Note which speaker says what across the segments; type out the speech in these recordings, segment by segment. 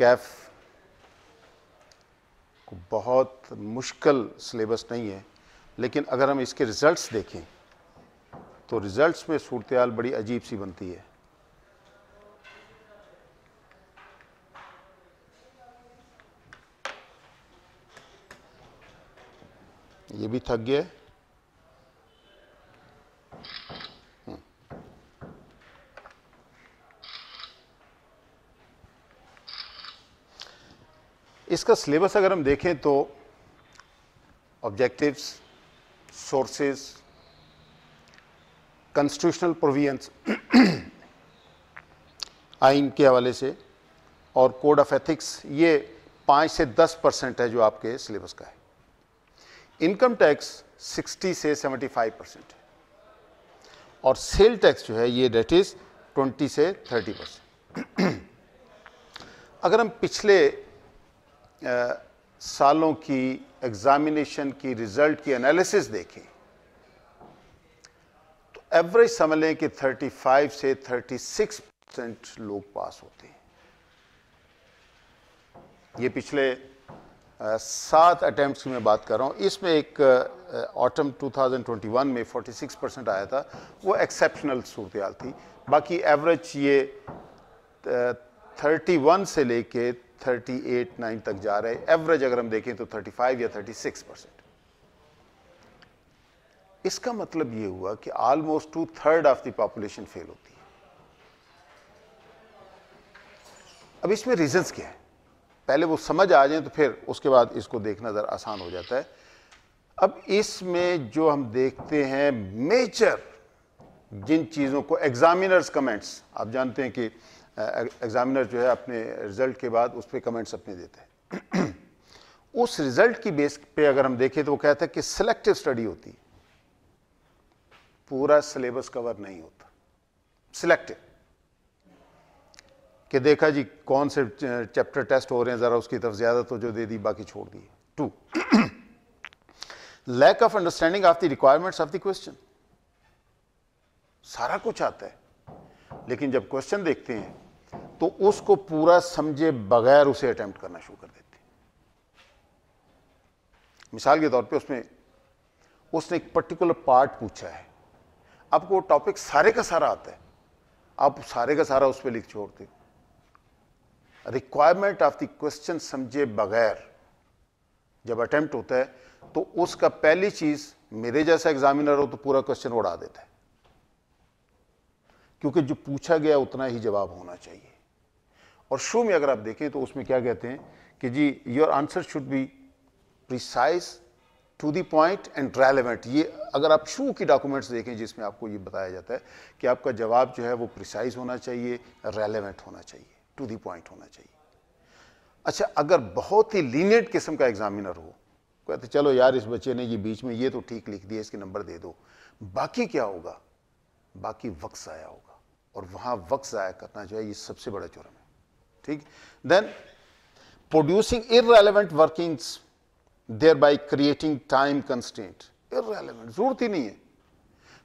Speaker 1: कैफ को बहुत मुश्किल सिलेबस नहीं है लेकिन अगर हम इसके रिज़ल्ट्स देखें तो रिज़ल्ट्स में सूरत बड़ी अजीब सी बनती है ये भी थक गया इसका सिलेबस अगर हम देखें तो ऑब्जेक्टिव्स सोर्सेस कॉन्स्टिट्यूशनल प्रोविजंस आइन के हवाले से और कोड ऑफ एथिक्स ये पाँच से दस परसेंट है जो आपके सिलेबस का है इनकम टैक्स सिक्सटी से सेवेंटी फाइव परसेंट है और सेल टैक्स जो है ये डेट इज़ ट्वेंटी से थर्टी परसेंट अगर हम पिछले सालों की एग्ज़ामिनेशन की रिज़ल्ट की एनालिसिस देखें तो एवरेज समझ लें कि 35 से 36 परसेंट लोग पास होते हैं ये पिछले सात अटैम्प्ट की मैं बात कर रहा हूँ इसमें एक ऑटम 2021 में 46 परसेंट आया था वो एक्सेप्शनल सूरत थी बाकी एवरेज ये 31 से लेके 38, 9 तक जा रहे हैं एवरेज अगर हम देखें तो 35 या 36 परसेंट इसका मतलब यह हुआ कि almost two third of population fail होती है अब इसमें रीजंस क्या है पहले वो समझ आ जाए तो फिर उसके बाद इसको देखना ज़रा आसान हो जाता है अब इसमें जो हम देखते हैं मेजर जिन चीज़ों को एग्जामिनर्स कमेंट्स आप जानते हैं कि एग्ज़ामिनर जो है अपने रिज़ल्ट के बाद उस पर कमेंट्स अपने देते हैं उस रिज़ल्ट की बेस पे अगर हम देखें तो वो कहता है कि सिलेक्टिव स्टडी होती है पूरा सिलेबस कवर नहीं होता सिलेक्टिव कि देखा जी कौन से चैप्टर टेस्ट हो रहे हैं ज़रा उसकी तरफ ज़्यादा तो जो दे दी बाकी छोड़ दिए to lack of understanding of the requirements of the question सारा कुछ आता है लेकिन जब क्वेश्चन देखते हैं तो उसको पूरा समझे बगैर उसे अटेम्प्ट करना शुरू कर देते मिसाल के तौर पे उसमें उसने एक पर्टिकुलर पार्ट पूछा है आपको वो टॉपिक सारे का सारा आता है आप सारे का सारा उस पर लिख छोड़ते हो रिक्वायरमेंट ऑफ द क्वेश्चन समझे बगैर जब अटैम्प्ट होता है तो उसका पहली चीज मेरे जैसा एग्जामिनर हो तो पूरा क्वेश्चन उड़ा देता है क्योंकि जो पूछा गया उतना ही जवाब होना चाहिए और शो में अगर आप देखें तो उसमें क्या कहते हैं कि जी your answer should be precise to the point and relevant ये अगर आप शू की डॉक्यूमेंट्स देखें जिसमें आपको ये बताया जाता है कि आपका जवाब जो है वो प्रिसाइज होना चाहिए रेलिवेंट होना चाहिए टू दी पॉइंट होना चाहिए अच्छा अगर बहुत ही लीनियट किस्म का एग्जामिनर हो कहते चलो यार इस बच्चे ने ये बीच में ये तो ठीक लिख दिया इसके नंबर दे दो बाकी क्या होगा बाकी वक्त आया होगा और वहां वक्त ज़ाया करना जो है ये सबसे बड़ा जुर्म है ठीक then producing irrelevant workings thereby creating time constant irrelevant जरूरत ही नहीं है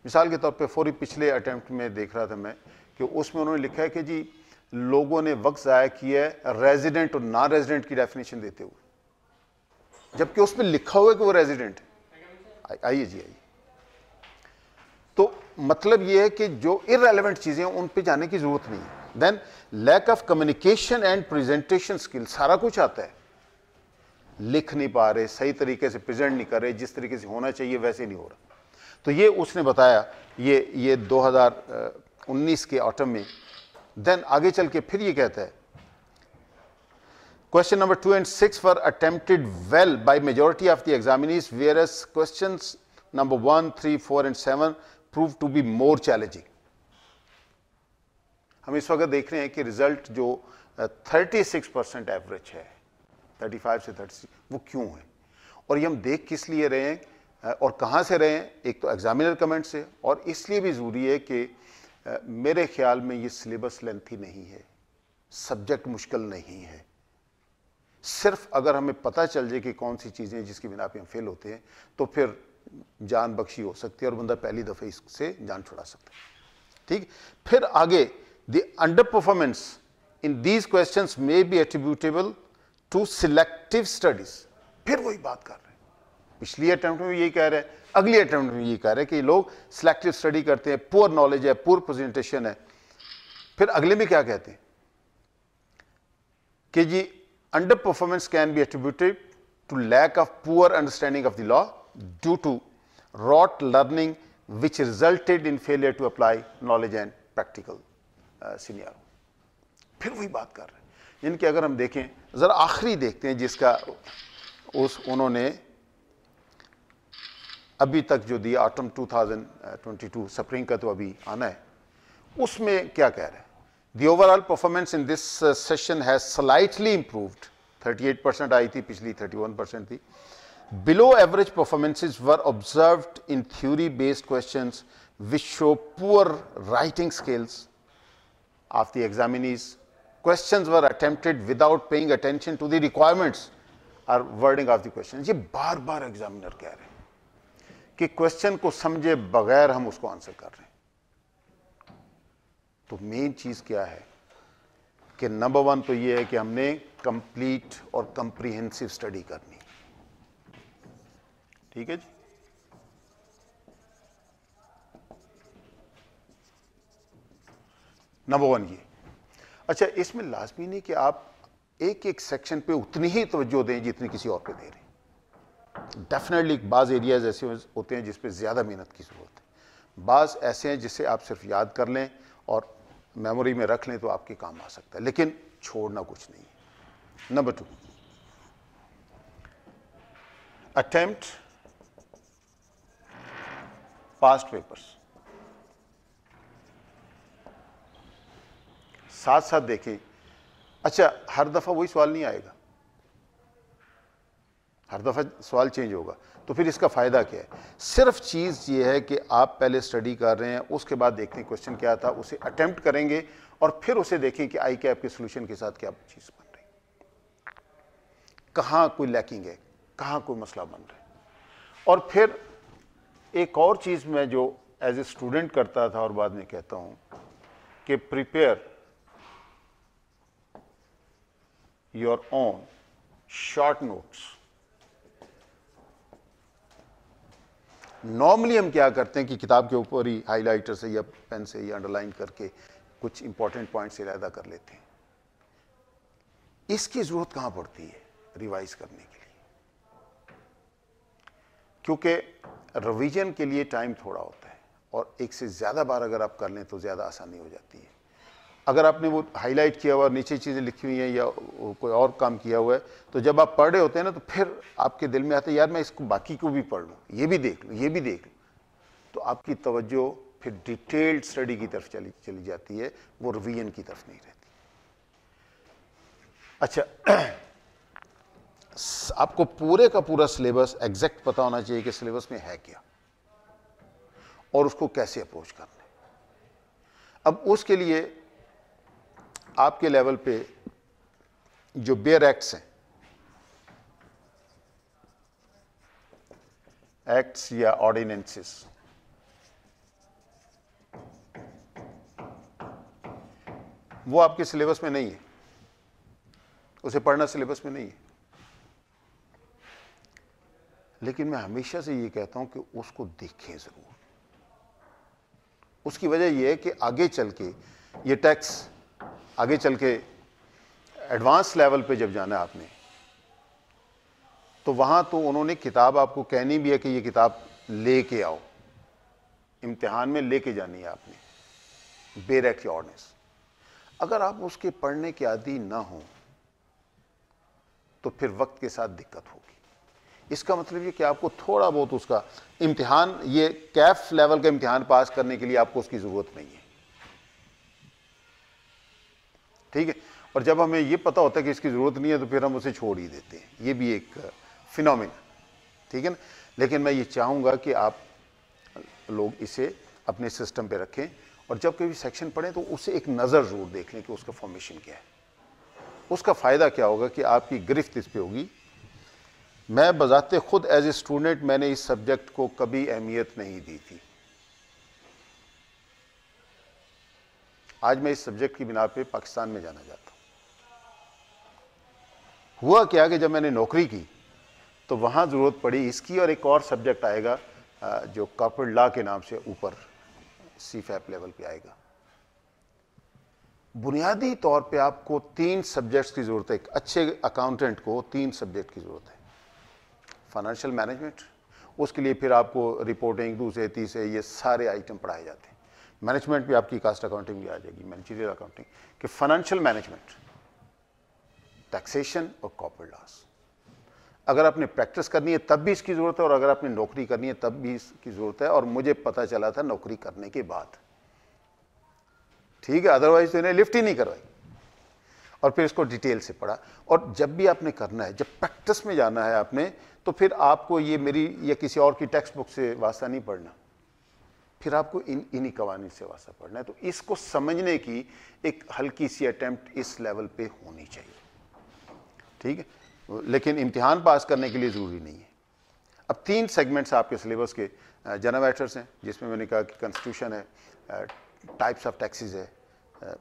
Speaker 1: मिसाल के तौर पे फौरी पिछले अटैम्प्ट में देख रहा था मैं कि उसमें उन्होंने लिखा है कि जी लोगों ने वक्त ज़ाया किया है रेजिडेंट और नॉन रेजिडेंट की डेफिनेशन देते हुए जबकि उसमें लिखा हुआ है कि वो रेजिडेंट आइए जी आइए तो मतलब ये है कि जो इरेलीवेंट चीज़ें उन पर जाने की ज़रूरत नहीं है then lack of communication and presentation skill सारा कुछ आता है लिख नहीं पा रहे सही तरीके से प्रेजेंट नहीं कर रहे जिस तरीके से होना चाहिए वैसे नहीं हो रहा तो ये उसने बताया ये ये 2019 के ऑटम में देन आगे चल के फिर ये कहता है number two and six for attempted well by majority of the examinees whereas question number one three four and seven prove to be more challenging हम इस वक्त देख रहे हैं कि रिजल्ट जो 36 परसेंट एवरेज है 35 से 36 वो क्यों है और ये हम देख किस लिए रहे हैं और कहाँ से रहे हैं एक तो एग्जामिनर कमेंट से और इसलिए भी ज़रूरी है कि मेरे ख्याल में ये सिलेबस लेंथी नहीं है सब्जेक्ट मुश्किल नहीं है सिर्फ अगर हमें पता चल जाए कि कौन सी चीज़ें जिसकी बिना पर हम फेल होते हैं तो फिर जान बख्शी हो सकती है और बंदा पहली दफ़े इससे जान छुड़ा सकता है ठीक फिर आगे the under performance in these questions may be attributable to selective studies फिर वही बात कर रहे हैं पिछली अटैम्प्ट में यही कह रहे हैं अगली अटैम्प्ट में यही कह रहे हैं कि लोग सिलेक्टिव स्टडी करते हैं पुअर नॉलेज है पुअर प्रेजेंटेशन है फिर अगले में क्या कहते हैं कि जी under performance can be attributed to lack of poor understanding of the law due to rote learning which resulted in failure to apply knowledge and practical uh, scenario. फिर वही बात कर रहे हैं इनके agar hum dekhen zara aakhri dekhte hain jiska us unhone अभी तक जो दिया आटम 2022 स्प्रिंग का तो अभी आना है उसमें क्या कह रहे हैं The overall performance in this uh, session has slightly improved. 38 percent आई थी पिछली 31 परसेंट थी Below average performances were observed in theory based questions which show poor writing skills of the examinees. Questions were attempted without paying attention to the requirements or wording of the question ye bar bar examiner keh rahe हैं कि question को समझे बगैर हम उसको answer कर रहे हैं तो मेन चीज क्या है कि नंबर वन तो ये है कि हमने कंप्लीट और कंप्रीहेंसिव स्टडी करनी ठीक है जी नंबर वन ये अच्छा इसमें लाजमी नहीं कि आप एक एक सेक्शन पे उतनी ही तवज्जो दें जितनी किसी और पे दे रहे डेफिनेटली बाज़ एरियाज ऐसे होते हैं जिसपे ज़्यादा मेहनत की ज़रूरत है बाज़ ऐसे हैं जिसे आप सिर्फ याद कर लें और मेमोरी में रख लें तो आपके काम आ सकता है लेकिन छोड़ना कुछ नहीं है number two attempt past papers साथ साथ देखें अच्छा हर दफ़ा वही सवाल नहीं आएगा हर दफ़ा सवाल चेंज होगा तो फिर इसका फ़ायदा क्या है सिर्फ चीज़ ये है कि आप पहले स्टडी कर रहे हैं उसके बाद देखते हैं क्वेश्चन क्या था उसे अटैम्प्ट करेंगे और फिर उसे देखें कि आई कैप के सोल्यूशन के साथ क्या चीज़ बन रही कहां कोई लैकिंग है कहां कोई मसला बन रहा है और फिर एक और चीज़ मैं जो एज ए स्टूडेंट करता था और बाद में कहता हूं कि prepare your own short notes normally हम क्या करते हैं कि किताब के ऊपर ही हाईलाइटर से या पेन से या अंडरलाइन करके कुछ इंपॉर्टेंट पॉइंट्स इलादा कर लेते हैं इसकी जरूरत कहां पड़ती है रिवाइज करने के लिए क्योंकि रिवीजन के लिए टाइम थोड़ा होता है और एक से ज़्यादा बार अगर आप कर लें तो ज़्यादा आसानी हो जाती है अगर आपने वो हाईलाइट किया हुआ नीचे चीज़ें लिखी हुई हैं या कोई और काम किया हुआ है तो जब आप पढ़ रहे होते हैं ना तो फिर आपके दिल में आता है यार मैं इसको बाकी को भी पढ़ लूँ ये भी देख लूँ ये भी देख लूँ तो आपकी तवज्जो फिर डिटेल्ड स्टडी की तरफ चली चली जाती है वो रिवीजन की तरफ नहीं रहती अच्छा आपको पूरे का पूरा सिलेबस एग्जैक्ट पता होना चाहिए कि सिलेबस में है क्या और उसको कैसे अप्रोच करना है अब उसके लिए आपके लेवल पे जो बेयर एक्ट्स हैं एक्ट्स या ऑर्डिनेंसेस वो आपके सिलेबस में नहीं है उसे पढ़ना सिलेबस में नहीं है लेकिन मैं हमेशा से ये कहता हूं कि उसको देखें ज़रूर उसकी वजह यह है कि आगे चल के ये टैक्स आगे चल के एडवांस लेवल पे जब जाना है आपने तो वहाँ तो उन्होंने किताब आपको कहनी भी है कि ये किताब ले के आओ इम्तिहान में लेके जानी है आपने बेरेक्योरनेस अगर आप उसके पढ़ने के आदि ना हो तो फिर वक्त के साथ दिक्कत हो इसका मतलब ये कि आपको थोड़ा बहुत उसका इम्तिहान ये कैफ लेवल का इम्तिहान पास करने के लिए आपको उसकी ज़रूरत नहीं है ठीक है और जब हमें ये पता होता है कि इसकी ज़रूरत नहीं है तो फिर हम उसे छोड़ ही देते हैं ये भी एक फिनोमिन ठीक है ना लेकिन मैं ये चाहूँगा कि आप लोग इसे अपने सिस्टम पर रखें और जब कभी सेक्शन पढ़ें तो उसे एक नज़र ज़रूर देख लें कि उसका फॉर्मेशन क्या है उसका फ़ायदा क्या होगा कि आपकी गिरफ्त इस पर होगी मैं बजाते खुद एज ए स्टूडेंट मैंने इस सब्जेक्ट को कभी अहमियत नहीं दी थी आज मैं इस सब्जेक्ट की बिना पे पाकिस्तान में जाना चाहता हूं हुआ क्या कि जब मैंने नौकरी की तो वहां जरूरत पड़ी इसकी और एक और सब्जेक्ट आएगा जो कॉपर लॉ के नाम से ऊपर सी फैप लेवल पे आएगा बुनियादी तौर पे आपको तीन सब्जेक्ट्स की ज़रूरत है एक अच्छे अकाउंटेंट को तीन सब्जेक्ट की ज़रूरत है फाइनेंशियल मैनेजमेंट उसके लिए फिर आपको रिपोर्टिंग दूसरे तीसरे ये सारे आइटम पढ़ाए जाते हैं मैनेजमेंट भी आपकी कास्ट अकाउंटिंग भी आ जाएगी मैनेजरियल अकाउंटिंग कि फाइनेंशियल मैनेजमेंट टैक्सेशन और कॉपर लॉस अगर आपने प्रैक्टिस करनी है तब भी इसकी ज़रूरत है और अगर आपने नौकरी करनी है तब भी इसकी ज़रूरत है और मुझे पता चला था नौकरी करने के बाद ठीक है अदरवाइज तो इन्हें लिफ्ट ही नहीं करवाई और फिर इसको डिटेल से पढ़ा और जब भी आपने करना है जब प्रैक्टिस में जाना है आपने तो फिर आपको ये मेरी या किसी और की टेक्स्ट बुक से वास्ता नहीं पढ़ना फिर आपको इन इन्हीं कवानी से वास्ता पढ़ना है तो इसको समझने की एक हल्की सी अटैम्प्ट इस लेवल पे होनी चाहिए ठीक है लेकिन इम्तिहान पास करने के लिए ज़रूरी नहीं है अब तीन सेगमेंट्स आपके सिलेबस के जनरल मैटर्स हैं जिसमें मैंने कहा कि कॉन्स्टिट्यूशन है टाइप्स ऑफ टैक्सीज है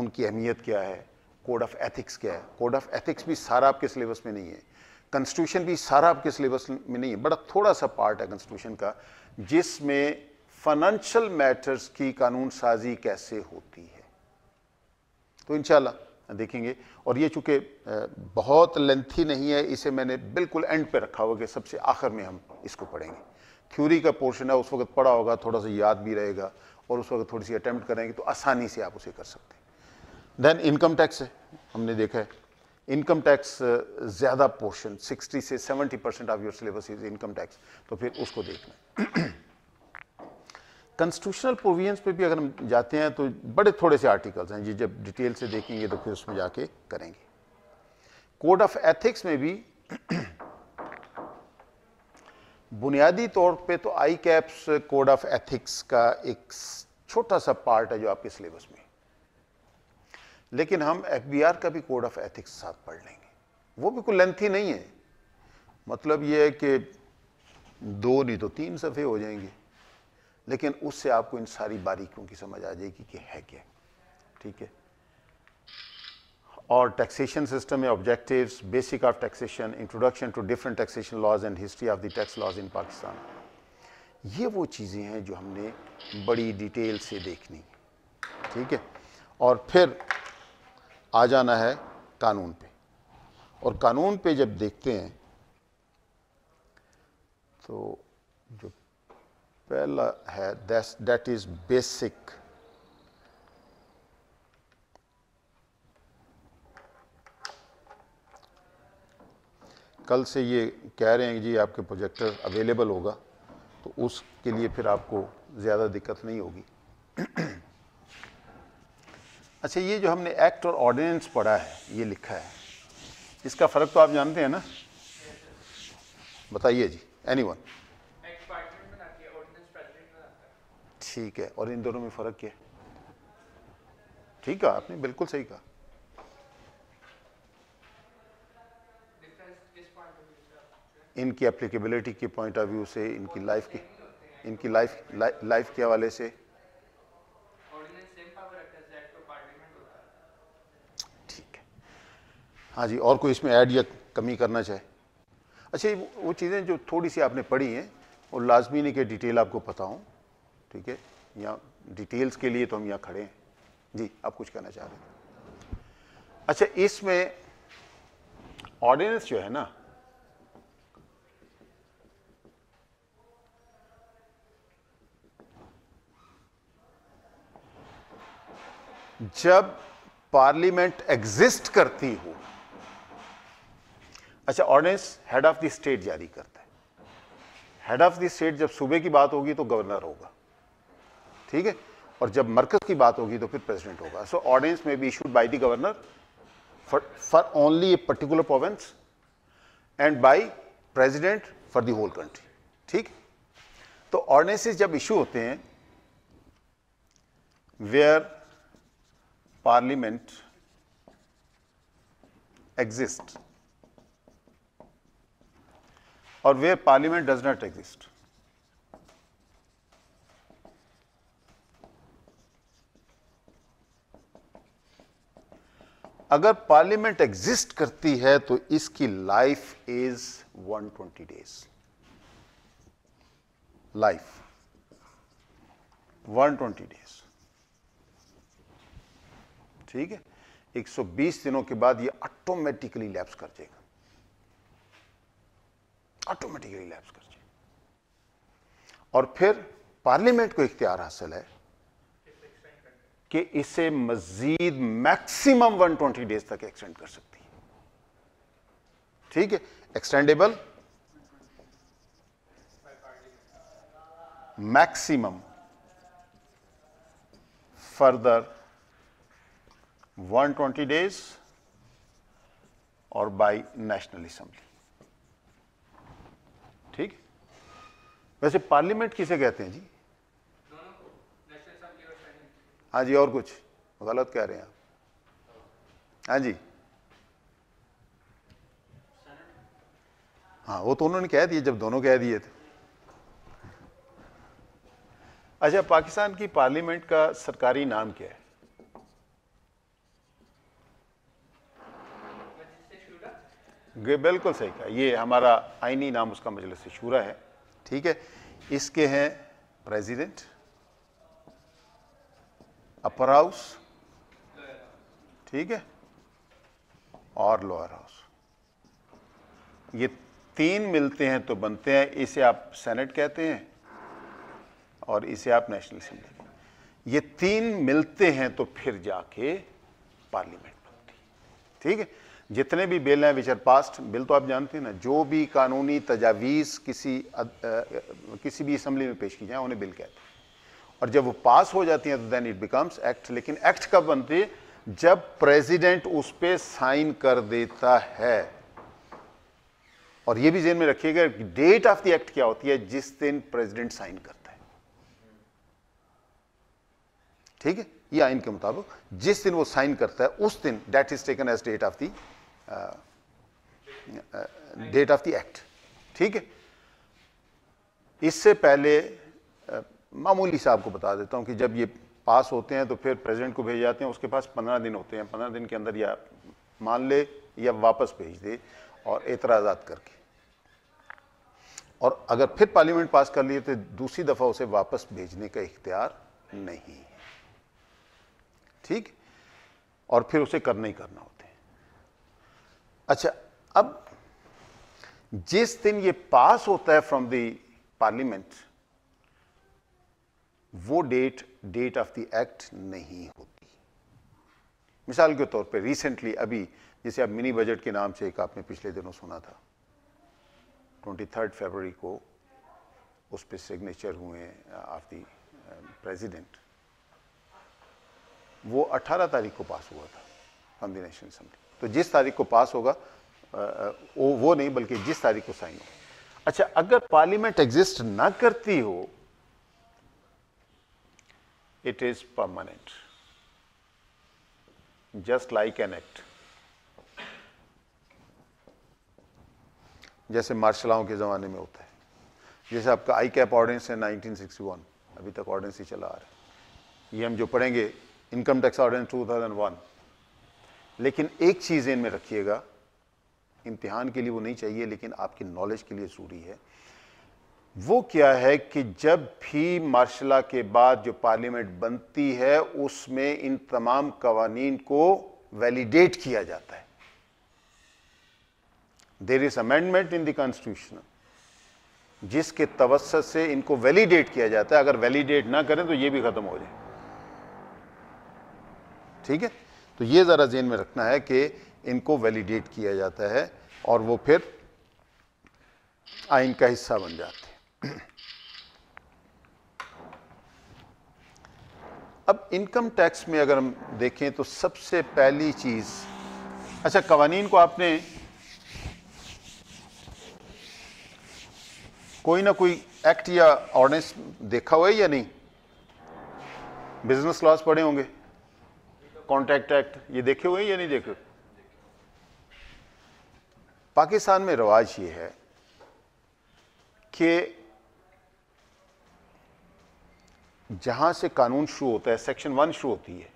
Speaker 1: उनकी अहमियत क्या है कोड ऑफ एथिक्स क्या है कोड ऑफ एथिक्स भी सारा आपके सिलेबस में नहीं है कॉन्स्टिट्यूशन भी सारा आपके सिलेबस में नहीं है बड़ा थोड़ा सा पार्ट है कॉन्स्टिट्यूशन का जिसमें फाइनेंशियल मैटर्स की कानून साजी कैसे होती है तो इनशाला देखेंगे और ये चूंकि बहुत लेंथी नहीं है इसे मैंने बिल्कुल एंड पे रखा हुआ कि सबसे आखिर में हम इसको पढ़ेंगे थ्योरी का पोर्शन है उस वक्त पढ़ा होगा थोड़ा सा याद भी रहेगा और उस वक्त थोड़ी सी अटैम्प्ट करेंगे तो आसानी से आप उसे कर सकते हैं देन इनकम टैक्स है हमने देखा है इनकम टैक्स ज़्यादा पोर्शन 60 से 70 percent of your syllabus is income tax तो फिर उसको देखना कंस्टिट्यूशनल प्रोविजंस पे भी अगर हम जाते हैं तो बड़े थोड़े से आर्टिकल्स हैं ये जब डिटेल से देखेंगे तो फिर उसमें जाके करेंगे कोड ऑफ एथिक्स में भी बुनियादी तौर पे तो ICAP's code of ethics का एक छोटा सा पार्ट है जो आपके सिलेबस में लेकिन हम एफ का भी कोड ऑफ एथिक्स साथ पढ़ लेंगे वो बिल्कुल लेंथी नहीं है मतलब ये है कि दो नहीं तो तीन सफ़े हो जाएंगे लेकिन उससे आपको इन सारी बारीकियों की समझ आ जाएगी कि है क्या ठीक है और टैक्सेशन सिस्टम में objectives basic of taxation introduction to different taxation laws and history of the tax laws in Pakistan ये वो चीज़ें हैं जो हमने बड़ी डिटेल से देखनी ठीक है और फिर आ जाना है कानून पे और कानून पे जब देखते हैं तो जो पहला है दैट इज बेसिक कल से ये कह रहे हैं कि जी आपके प्रोजेक्टर अवेलेबल होगा तो उसके लिए फिर आपको ज़्यादा दिक्कत नहीं होगी अच्छा ये जो हमने एक्ट और ऑर्डिनेंस पढ़ा है ये लिखा है इसका फर्क तो आप जानते हैं ना बताइए जी एनी वन ठीक है और इन दोनों में फर्क क्या है ठीक है आपने बिल्कुल सही कहा इनकी एप्लीकेबिलिटी के पॉइंट ऑफ व्यू से इनकी लाइफ की इनकी लाइफ लाइफ के हवाले से हाँ जी और कोई इसमें ऐड या कमी करना चाहे अच्छा वो चीज़ें जो थोड़ी सी आपने पढ़ी हैं और लाजमी नहीं कि डिटेल आपको पता हूँ ठीक है या डिटेल्स के लिए तो हम यहाँ खड़े हैं जी आप कुछ कहना चाह रहे हैं अच्छा इसमें ऑर्डिनेंस जो है ना जब पार्लियामेंट एग्जिस्ट करती हो अच्छा ordinance head of the state जारी करता है हेड ऑफ द स्टेट जब सूबे की बात होगी तो गवर्नर होगा ठीक है और जब मरकज की बात होगी तो फिर प्रेसिडेंट होगा सो ऑर्डिनेंस में be issued by the governor for only a particular province and by president for the whole country ठीक तो ऑर्डिनेंस जब इशू होते हैं वेयर पार्लियामेंट एग्जिस्ट और where parliament does not exist अगर पार्लियामेंट एग्जिस्ट करती है तो इसकी life is 120 days life 120 days ठीक है 120 दिनों के बाद ये ऑटोमेटिकली लैप्स कर देगा ऑटोमेटिकली लैप्स कर जाए और फिर पार्लियामेंट को इख्तियार हासिल है कि इसे मजीद मैक्सिमम 120 डेज तक एक्सटेंड कर सकती है ठीक है एक्सटेंडेबल मैक्सिमम फर्दर 120 डेज और बाय नेशनल असेंबली ठीक वैसे पार्लियामेंट किसे कहते हैं जी हाँ जी और कुछ गलत कह रहे हैं आप हाँ जी हाँ वो तो उन्होंने कह दिए जब दोनों कह दिए थे अच्छा पाकिस्तान की पार्लियामेंट का सरकारी नाम क्या है बिल्कुल सही कहा ये हमारा आइनी नाम उसका मजलिस शूरा है ठीक है इसके हैं प्रेसिडेंट अपर हाउस ठीक है और लोअर हाउस ये तीन मिलते हैं तो बनते हैं इसे आप सेनेट कहते हैं और इसे आप नेशनल असेंबली ये तीन मिलते हैं तो फिर जाके पार्लियामेंट बनती है ठीक है जितने भी बिल हैं विच आर पास्ट बिल तो आप जानते हैं ना जो भी कानूनी तजावीज़ किसी अद, आ, किसी भी असम्बली में पेश की जाए उन्हें बिल कहते हैं और जब वो पास हो जाती हैं तो देन इट बिकम्स एक्ट लेकिन एक्ट कब बनती है जब प्रेसिडेंट उस पर साइन कर देता है और ये भी जेन में रखिएगा डेट ऑफ द एक्ट क्या होती है जिस दिन प्रेसिडेंट साइन करता है ठीक है ये आइन के मुताबिक जिस दिन वो साइन करता है उस दिन date is taken as date of the date of the act ठीक है इससे पहले uh, मामूली साहब को बता देता हूँ कि जब ये पास होते हैं तो फिर प्रेसिडेंट को भेज जाते हैं उसके पास पंद्रह दिन होते हैं पंद्रह दिन के अंदर या मान ले या वापस भेज दे और एतराज़ा करके और अगर फिर पार्लियामेंट पास कर लिए तो दूसरी दफ़ा उसे वापस भेजने का इख्तियार नहीं ठीक और फिर उसे करना ही करना होता अच्छा अब जिस दिन ये पास होता है फ्रॉम द पार्लियामेंट वो date date of the act नहीं होती मिसाल के तौर पे रिसेंटली अभी जैसे अब मिनी बजट के नाम से एक आपने पिछले दिनों सुना था ट्वेंटी थर्ड फरवरी को उस पर सिग्नेचर हुए ऑफ द प्रेसिडेंट वो 18 तारीख को पास हुआ था फ्रॉम द नेशनल असम्बली तो जिस तारीख को पास होगा वो वो नहीं बल्कि जिस तारीख को साइन होगा अच्छा अगर पार्लियामेंट एग्जिस्ट ना करती हो it is permanent just like an act जैसे मार्शलाओं के ज़माने में होता है जैसे आपका आई कैप ऑर्डिनेंस है 1961 अभी तक ऑर्डिनेंस ही चला आ रहा है ये हम जो पढ़ेंगे इनकम टैक्स ऑर्डिनेंस 2001 लेकिन एक चीज़ इनमें रखिएगा इम्तिहान के लिए वो नहीं चाहिए लेकिन आपकी नॉलेज के लिए ज़रूरी है वो क्या है कि जब भी मार्शला के बाद जो पार्लियामेंट बनती है उसमें इन तमाम कवानीन को वैलिडेट किया जाता है देर इज अमेंडमेंट इन दूशन जिसके तवस्त से इनको वैलिडेट किया जाता है अगर वैलिडेट ना करें तो ये भी खत्म हो जाए ठीक है तो ये ज़रा जेन में रखना है कि इनको वैलिडेट किया जाता है और वो फिर आइन का हिस्सा बन जाते हैं अब इनकम टैक्स में अगर हम देखें तो सबसे पहली चीज़ अच्छा कवानीन को आपने कोई ना कोई एक्ट या ऑर्डिनेंस देखा हुआ है या नहीं बिजनेस लॉस पढ़े होंगे कॉन्ट्रैक्ट एक्ट ये देखे हुए या नहीं देखे पाकिस्तान में रवाज ये है कि जहां से कानून शुरू होता है सेक्शन वन शुरू होती है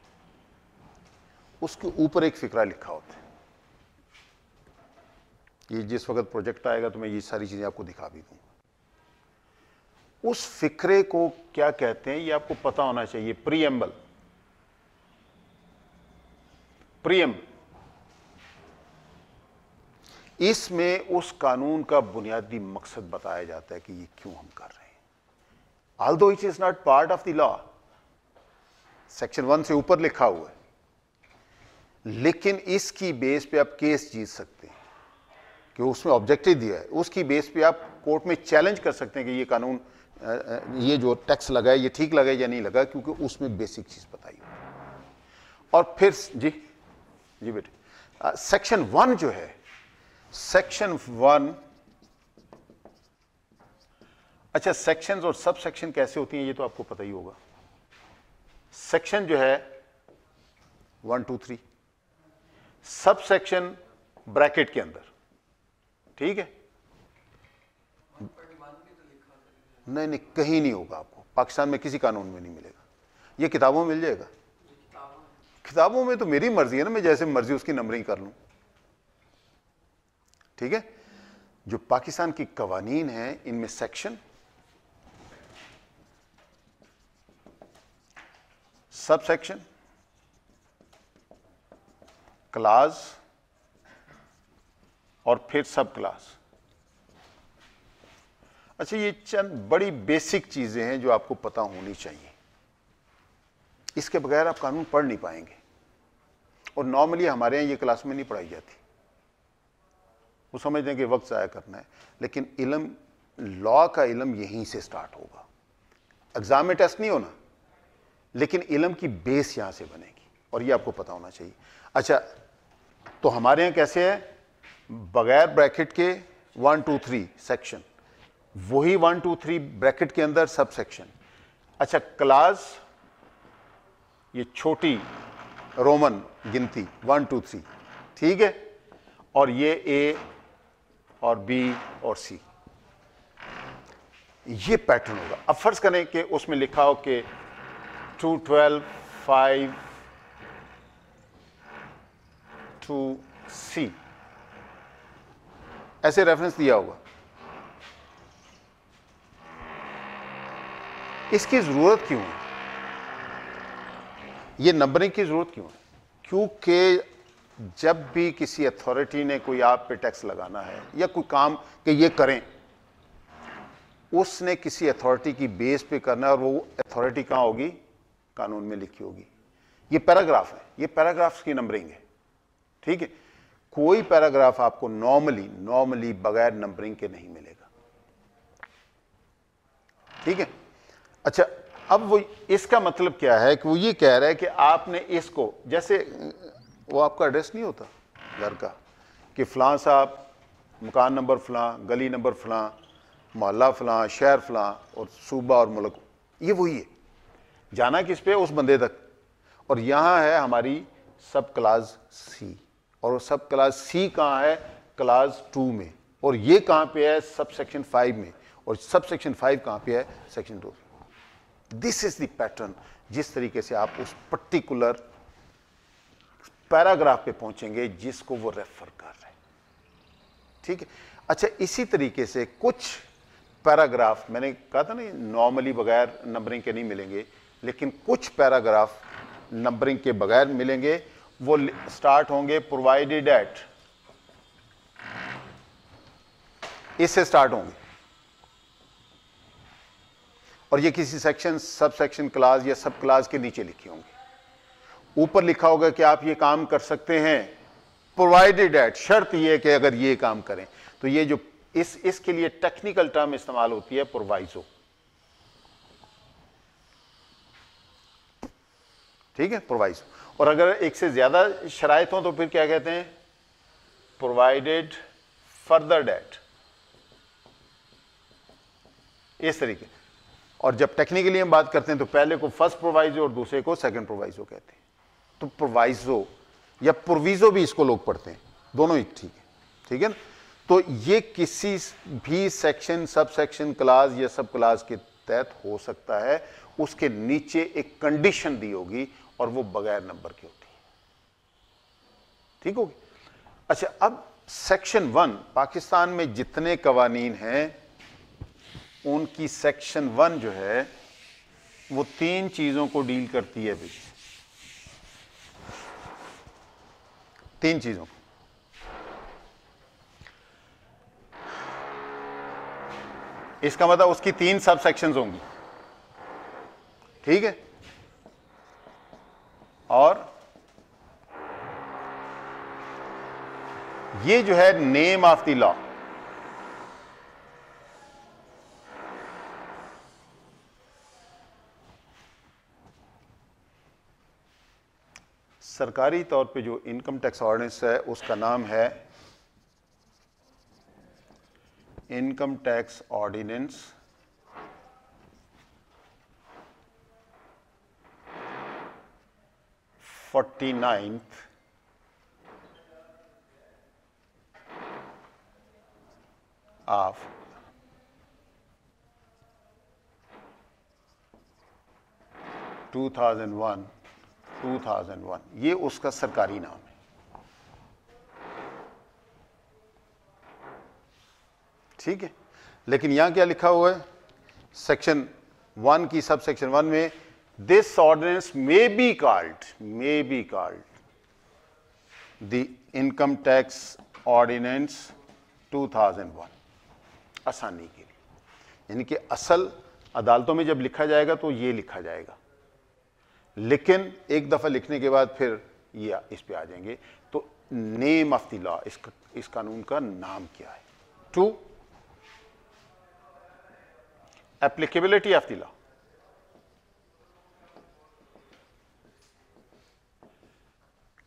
Speaker 1: उसके ऊपर एक फिक्रा लिखा होता है ये जिस वक्त प्रोजेक्ट आएगा तो मैं ये सारी चीजें आपको दिखा भी दूंगा उस फिक्रे को क्या कहते हैं ये आपको पता होना चाहिए प्रियम्बल प्रियम इसमें उस कानून का बुनियादी मकसद बताया जाता है कि ये क्यों हम कर रहे हैं although it is not part of the law section one से ऊपर लिखा हुआ है लेकिन इसकी बेस पे आप केस जीत सकते हैं कि उसमें ऑब्जेक्टिव दिया है उसकी बेस पे आप कोर्ट में चैलेंज कर सकते हैं कि ये कानून ये जो टैक्स लगा है ये ठीक लगा है या नहीं लगा क्योंकि उसमें बेसिक चीज बताई और फिर जी जी बेटे सेक्शन वन जो है सेक्शन वन अच्छा सेक्शंस और सब सेक्शन कैसे होती हैं ये तो आपको पता ही होगा सेक्शन जो है one two three sub section bracket के अंदर ठीक है नहीं नहीं कहीं नहीं होगा आपको पाकिस्तान में किसी कानून में नहीं मिलेगा ये किताबों में मिल जाएगा किताबों में तो मेरी मर्जी है ना मैं जैसे मर्जी उसकी नंबरिंग कर लू ठीक है जो पाकिस्तान की कवानीन है इनमें सेक्शन सब सेक्शन क्लास और फिर सब क्लास अच्छा ये चंद बड़ी बेसिक चीजें हैं जो आपको पता होनी चाहिए इसके बगैर आप कानून पढ़ नहीं पाएंगे और नॉर्मली हमारे यहाँ ये क्लास में नहीं पढ़ाई जाती वो समझ हैं कि वक्त ज़ाया करना है लेकिन इलम लॉ का इलम यहीं से स्टार्ट होगा एग्ज़ाम में टेस्ट नहीं होना लेकिन इलम की बेस यहाँ से बनेगी और ये आपको पता होना चाहिए अच्छा तो हमारे यहाँ कैसे है बगैर ब्रैकेट के वन टू थ्री सेक्शन वही वन टू थ्री ब्रैकेट के अंदर सब सेक्शन अच्छा क्लास ये छोटी रोमन गिनती वन टू थ्री ठीक है और ये ए और बी और सी ये पैटर्न होगा अब फर्ज करें कि उसमें लिखा हो कि two twelve five two C ऐसे रेफरेंस दिया होगा इसकी ज़रूरत क्यों है ये नंबरिंग की ज़रूरत क्यों है क्योंकि जब भी किसी अथॉरिटी ने कोई आप पे टैक्स लगाना है या कोई काम कि ये करें उसने किसी अथॉरिटी की बेस पे करना है और वो अथॉरिटी कहाँ होगी कानून में लिखी होगी ये पैराग्राफ है ये पैराग्राफ्स की नंबरिंग है ठीक है कोई पैराग्राफ आपको नॉर्मली नॉर्मली बगैर नंबरिंग के नहीं मिलेगा ठीक है अच्छा अब वो इसका मतलब क्या है कि वो ये कह रहा है कि आपने इसको जैसे वो आपका एड्रेस नहीं होता घर का कि फलां साहब मकान नंबर फ़लां गली नंबर फलां मोहल्ला फलां शहर फलां और सूबा और मुल्क ये वही है जाना किस पे उस बंदे तक और यहाँ है हमारी सब क्लास सी और वो सब क्लास सी कहाँ है क्लास टू में और ये कहाँ पे है सब सेक्शन फाइव में और सब सेक्शन फाइव कहाँ पे है सेक्शन टू में दिस इज दैटर्न पैटर्न जिस तरीके से आप उस पर्टिकुलर पैराग्राफ पे पहुंचेंगे जिसको वो रेफर कर रहे ठीक है अच्छा इसी तरीके से कुछ पैराग्राफ मैंने कहा था ना नॉर्मली बगैर नंबरिंग के नहीं मिलेंगे लेकिन कुछ पैराग्राफ नंबरिंग के बगैर मिलेंगे वो स्टार्ट होंगे प्रोवाइडेड एट इससे स्टार्ट होंगे और ये किसी सेक्शन सब सेक्शन क्लास या सब क्लास के नीचे लिखी होंगी ऊपर लिखा होगा कि आप ये काम कर सकते हैं प्रोवाइडेड एट शर्त ये कि अगर ये काम करें तो ये जो इस इसके लिए टेक्निकल टर्म इस्तेमाल होती है प्रोवाइजो ठीक है प्रोवाइजो और अगर एक से ज्यादा शराय हो तो फिर क्या कहते हैं प्रोवाइडेड फर्दर डेट इस तरीके और जब टेक्निकली हम बात करते हैं तो पहले को फर्स्ट प्रोवाइजो और दूसरे को सेकंड प्रोवाइजो कहते हैं तो प्रोवाइजो या प्रोविजो भी इसको लोग पढ़ते हैं दोनों ही ठीक है ठीक है ना तो ये किसी भी सेक्शन सब सेक्शन क्लास या सब क्लास के तहत हो सकता है उसके नीचे एक कंडीशन दी होगी और वो बगैर नंबर की होती है ठीक होगी अच्छा अब सेक्शन वन पाकिस्तान में जितने कवानीन हैं उनकी सेक्शन वन जो है वो तीन चीज़ों को डील करती है अभी तीन चीज़ों को इसका मतलब उसकी तीन सब सेक्शन होंगी ठीक है और ये जो है नेम ऑफ द लॉ सरकारी तौर पे जो इनकम टैक्स ऑर्डिनेंस है उसका नाम है income tax ordinance forty ninth of 2001 2001 ये उसका सरकारी नाम है ठीक है लेकिन यहां क्या लिखा हुआ है सेक्शन वन की सब सेक्शन वन में this ordinance may be called may be called the income tax ordinance 2001 आसानी के लिए यानी कि असल अदालतों में जब लिखा जाएगा तो ये लिखा जाएगा लेकिन एक दफ़ा लिखने के बाद फिर ये इस पे आ जाएंगे तो नेम ऑफ द लॉ इस, इस कानून का नाम क्या है two applicability of the law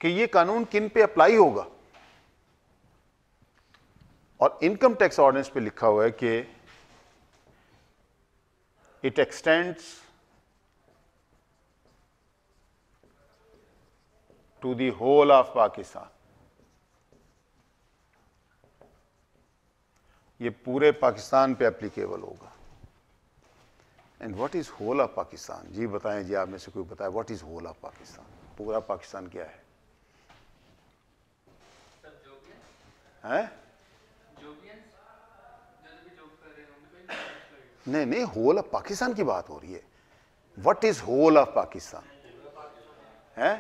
Speaker 1: कि ये कानून किन पे अप्लाई होगा और इनकम टैक्स ऑर्डिनेंस पे लिखा हुआ है कि it extends to the whole of Pakistan. ये पूरे पाकिस्तान पे एप्लीकेबल होगा and what is whole of Pakistan जी बताएं जी आप में से कोई बताए what is whole of Pakistan पूरा पाकिस्तान क्या है नहीं नहीं होल ऑफ पाकिस्तान की बात हो रही है what is whole of Pakistan है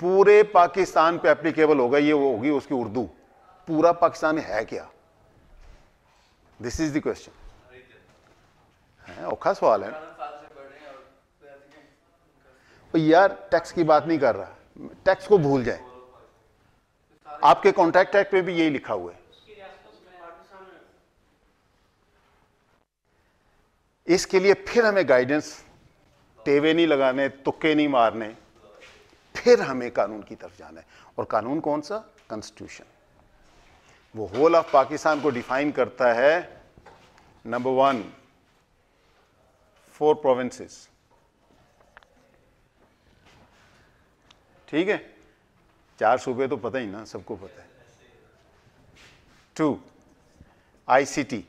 Speaker 1: पूरे पाकिस्तान पे एप्लीकेबल होगा ये वो होगी उसकी उर्दू पूरा पाकिस्तान है क्या दिस इज द क्वेश्चन औखा सवाल है तो यार टैक्स की बात नहीं कर रहा टैक्स को भूल जाए आपके कॉन्ट्रैक्ट एक्ट पे भी यही लिखा हुआ है इसके लिए फिर हमें गाइडेंस टेवे नहीं लगाने तुक्के नहीं मारने फिर हमें कानून की तरफ जाना है और कानून कौन सा कॉन्स्टिट्यूशन वो होल ऑफ पाकिस्तान को डिफाइन करता है नंबर वन फोर प्रोविंसेस ठीक है चार सूबे तो पता ही ना सबको पता है two ICT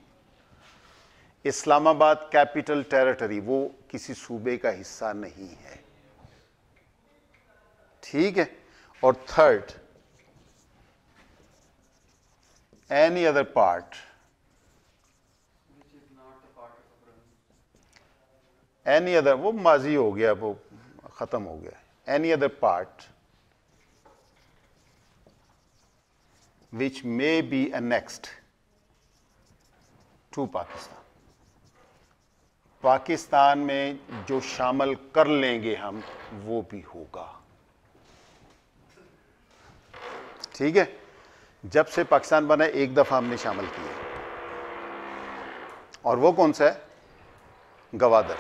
Speaker 1: Islamabad capital territory वो किसी सूबे का हिस्सा नहीं है ठीक है और third any other part any other वो माजी हो गया वो खत्म हो गया any other part which may be annexed to Pakistan Pakistan में जो शामिल कर लेंगे हम वो भी होगा ठीक है जब से पाकिस्तान बना एक दफ़ा हमने शामिल किए और वो कौन सा है Gwadar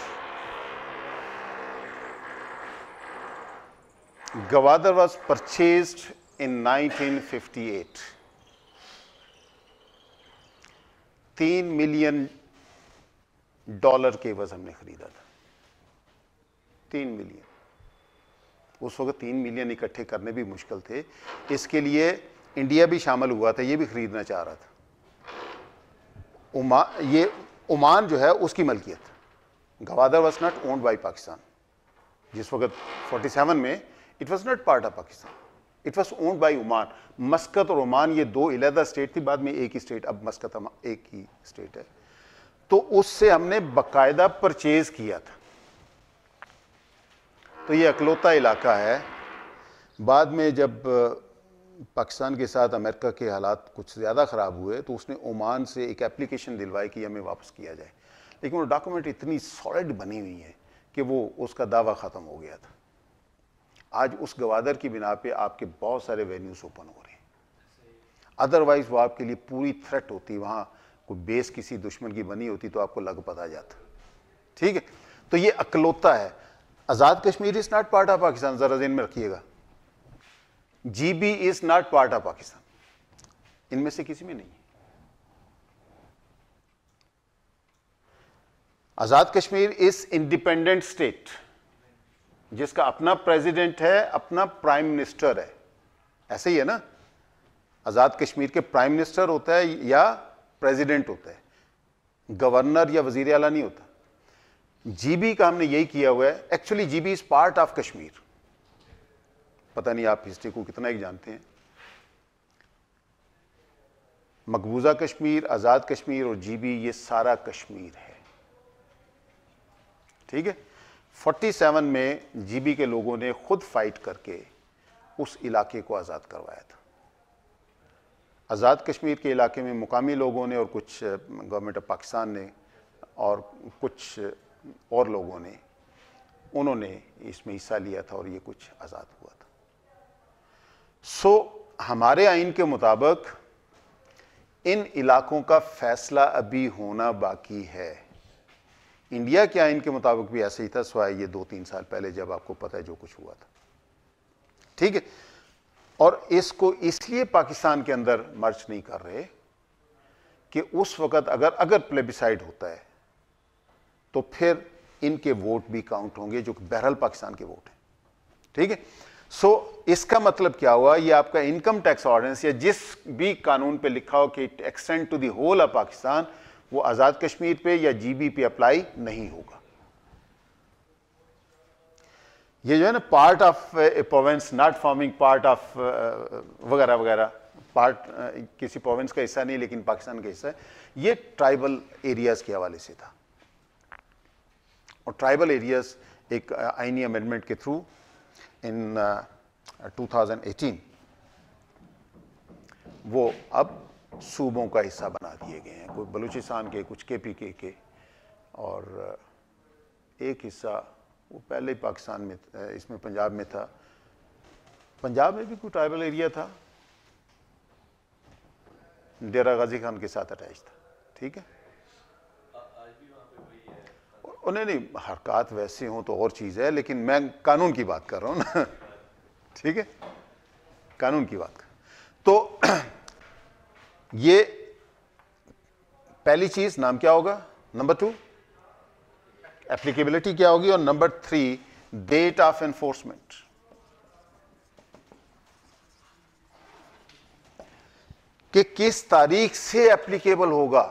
Speaker 1: Gwadar was purchase in 1958 तीन मिलियन डॉलर के वज हमने खरीदा था तीन मिलियन उस वक्त तीन मिलियन इकट्ठे करने भी मुश्किल थे इसके लिए इंडिया भी शामिल हुआ था ये भी ख़रीदना चाह रहा था उमा ये ओमान जो है उसकी मलकियत Gwadar was not owned by Pakistan जिस वक्त 47 में it was not part of Pakistan it was owned by Oman Muscat और ओमान ये दो इलादा स्टेट थी बाद में एक ही स्टेट अब मस्कत एक ही स्टेट है तो उससे हमने बाकायदा परचेज़ किया था तो ये अकलौता इलाका है बाद में जब पाकिस्तान के साथ अमेरिका के हालात कुछ ज़्यादा ख़राब हुए तो उसने ओमान से एक एप्लीकेशन दिलवाई कि हमें वापस किया जाए लेकिन वो डॉक्यूमेंट इतनी सॉलिड बनी हुई है कि वो उसका दावा ख़त्म हो गया था आज उस गवादर की बिना पे आपके बहुत सारे वेन्यूज़ ओपन हो रहे हैं अदरवाइज़ वो आपके लिए पूरी थ्रेट होती वहाँ कोई बेस किसी दुश्मन की बनी होती तो आपको लग पता जाता ठीक है तो ये अकलौता है Azad Kashmir is not part of Pakistan ज़रा दिन में रखिएगा G B is not part of Pakistan इनमें से किसी में नहीं Azad Kashmir is independent state जिसका अपना प्रेसिडेंट है अपना प्राइम मिनिस्टर है ऐसे ही है ना आज़ाद कश्मीर के प्राइम मिनिस्टर होता है या प्रेसिडेंट होता है गवर्नर या वजीर अला नहीं होता जीबी का हमने यही किया हुआ है actually GB is part of Kashmir पता नहीं आप हिस्ट्री को कितना एक जानते हैं मकबूजा कश्मीर आज़ाद कश्मीर और जीबी ये सारा कश्मीर है ठीक है 47 में जीबी के लोगों ने खुद फाइट करके उस इलाके को आज़ाद करवाया था आज़ाद कश्मीर के इलाके में मुकामी लोगों ने और कुछ गवर्नमेंट ऑफ पाकिस्तान ने और कुछ और लोगों ने उन्होंने इसमें हिस्सा लिया था और ये कुछ आज़ाद हुआ था सो हमारे आइन के मुताबिक इन इलाकों का फैसला अभी होना बाकी है इंडिया के आइन के मुताबिक भी ऐसे ही था सो ये दो तीन साल पहले जब आपको पता है जो कुछ हुआ था ठीक है और इसको इसलिए पाकिस्तान के अंदर मर्च नहीं कर रहे कि उस वक्त अगर अगर प्लेबिसाइड होता है तो फिर इनके वोट भी काउंट होंगे जो बहरल पाकिस्तान के वोट हैं ठीक है सो so, इसका मतलब क्या हुआ ये आपका इनकम टैक्स ऑर्डिनेंस या जिस भी कानून पे लिखा हो कि it extend to the whole of Pakistan वो आज़ाद कश्मीर पे या जीबी पे अप्लाई नहीं होगा ये जो है ना part of province not forming part of वगैरह वगैरह पार्ट uh, किसी प्रोवेंस का हिस्सा नहीं लेकिन पाकिस्तान का हिस्सा है ये ट्राइबल एरियाज़ के हवाले से था और ट्राइबल एरियाज एक आइनी uh, अमेंडमेंट e के थ्रू इन 2018 वो अब सूबों का हिस्सा बना दिए गए हैं कोई बलूचिस्तान के कुछ के पी के के और uh, एक हिस्सा वो पहले ही पाकिस्तान में uh, इसमें पंजाब में था पंजाब में भी कोई ट्राइबल एरिया था डेरा गाजी खान के साथ अटैच था ठीक है और नहीं नहीं हरकत वैसे हों तो और चीज़ है लेकिन मैं कानून की बात कर रहा हूँ ना ठीक है कानून की बात कर तो ये पहली चीज़ नाम क्या होगा नंबर टू एप्लीकेबिलिटी क्या होगी और number three date of enforcement कि किस तारीख से एप्लीकेबल होगा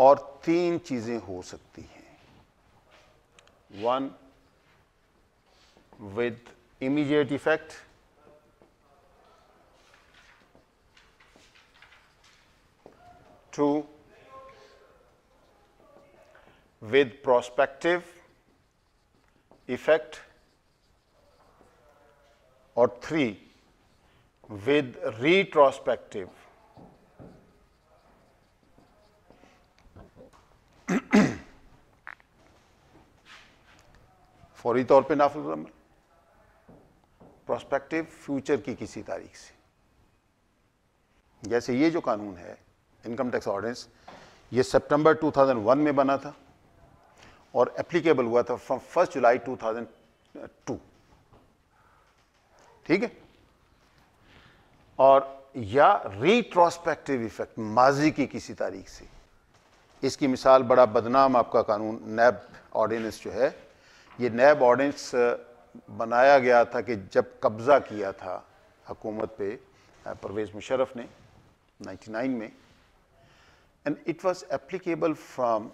Speaker 1: और तीन चीजें हो सकती हैं one with immediate effect two with prospective effect और थ्री विद रिट्रोस्पेक्टिव फौरी तौर पे नाफिल रमल प्रोस्पेक्टिव फ्यूचर की किसी तारीख से जैसे ये जो कानून है इनकम टैक्स ऑर्डिनेंस ये सितंबर 2001 में बना था और एप्लीकेबल हुआ था फ्रॉम फर्स्ट जुलाई 2002 ठीक है और या रिट्रोस्पेक्टिव इफेक्ट माजी की किसी तारीख से इसकी मिसाल बड़ा बदनाम आपका कानून नैब ऑर्डिनेंस जो है ये नैब ऑर्डिनेंस बनाया गया था कि जब कब्ज़ा किया था हकूमत पे परवेज़ मुशरफ ने 99 में and it was applicable from